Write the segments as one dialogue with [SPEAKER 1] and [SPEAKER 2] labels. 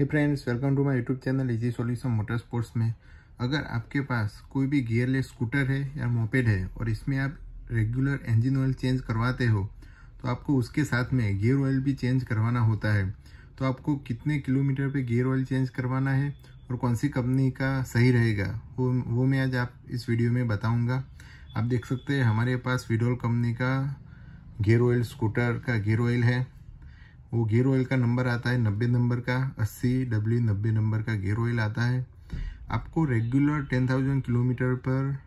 [SPEAKER 1] hey friends welcome to my YouTube channel easy solution motor sports में अगर आपके पास कोई भी गियरलेस स्कूटर है या मोपेड है और इसमें आप रेगुलर इंजन ऑयल चेंज करवाते हो तो आपको उसके साथ में गियर ऑयल भी चेंज करवाना होता है तो आपको कितने किलोमीटर पे गियर ऑयल चेंज करवाना है और कौन सी कंपनी का सही रहेगा वो वो मैं आज आप इस वीडियो में बताऊँगा आप देख सकते हैं हमारे पास विडोल कंपनी का गेयर ऑयल स्कूटर का गेयर ऑयल है वो गेयर ऑयल का नंबर आता है नब्बे नंबर का अस्सी डब्ल्यू नब्बे नंबर का गेयर ऑयल आता है आपको रेगुलर टेन थाउजेंड किलोमीटर पर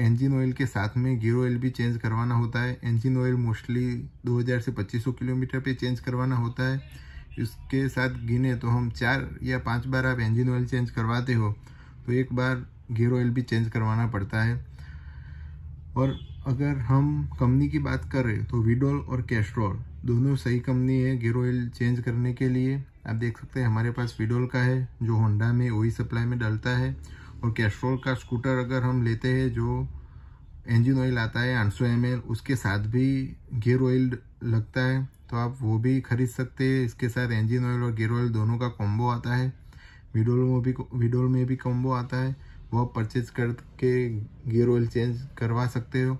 [SPEAKER 1] इंजन ऑयल के साथ में गेयर ऑयल भी चेंज करवाना होता है इंजन ऑयल मोस्टली 2000 से 2500 किलोमीटर पे चेंज करवाना होता है इसके साथ गिने तो हम चार या पाँच बार आप इंजन ऑयल चेंज करवाते हो तो एक बार गेयर ऑयल भी चेंज करवाना पड़ता है और अगर हम कंपनी की बात करें तो विडोल और कैस्ट्रॉल दोनों सही कंपनी है गेयर ऑयल चेंज करने के लिए आप देख सकते हैं हमारे पास विडोल का है जो होंडा में वही सप्लाई में डलता है और कैस्ट्रॉल का स्कूटर अगर हम लेते हैं जो इंजन ऑयल आता है 800 सौ उसके साथ भी गेयर ऑयल लगता है तो आप वो भी खरीद सकते हैं इसके साथ इंजन ऑयल और गेयर ऑयल दोनों का कॉम्बो आता है विडोल में भी विडोल में भी कॉम्बो आता है वह परचेज करके गियर ऑयल चेंज करवा सकते हो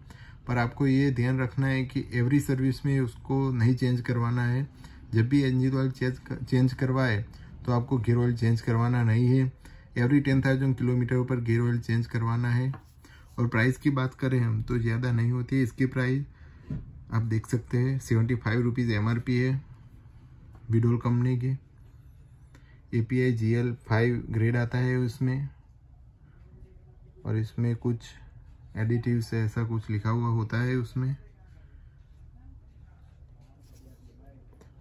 [SPEAKER 1] पर आपको ये ध्यान रखना है कि एवरी सर्विस में उसको नहीं चेंज करवाना है जब भी इंजन ऑयल चेंज चेंज करवाए तो आपको गियर ऑयल चेंज करवाना नहीं है एवरी टेन थाउजेंड किलोमीटर पर गियर ऑयल चेंज करवाना है और प्राइस की बात करें हम तो ज़्यादा नहीं होती है इसकी प्राइस आप देख सकते हैं seventy five rupees M R P है विडोल कंपनी की A P I G L five grade आता है उसमें और इसमें कुछ एडिटिव से ऐसा कुछ लिखा हुआ होता है उसमें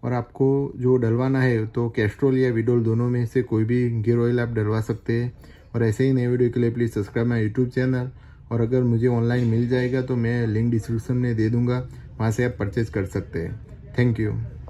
[SPEAKER 1] और आपको जो डलवाना है तो कैस्ट्रोल या विडोल दोनों में से कोई भी गियर ऑयल आप डलवा सकते हैं और ऐसे ही नए वीडियो के लिए please subscribe my YouTube channel और अगर मुझे ऑनलाइन मिल जाएगा तो मैं लिंक डिस्क्रिप्शन में दे दूँगा वहाँ से आप परचेज़ कर सकते हैं थैंक यू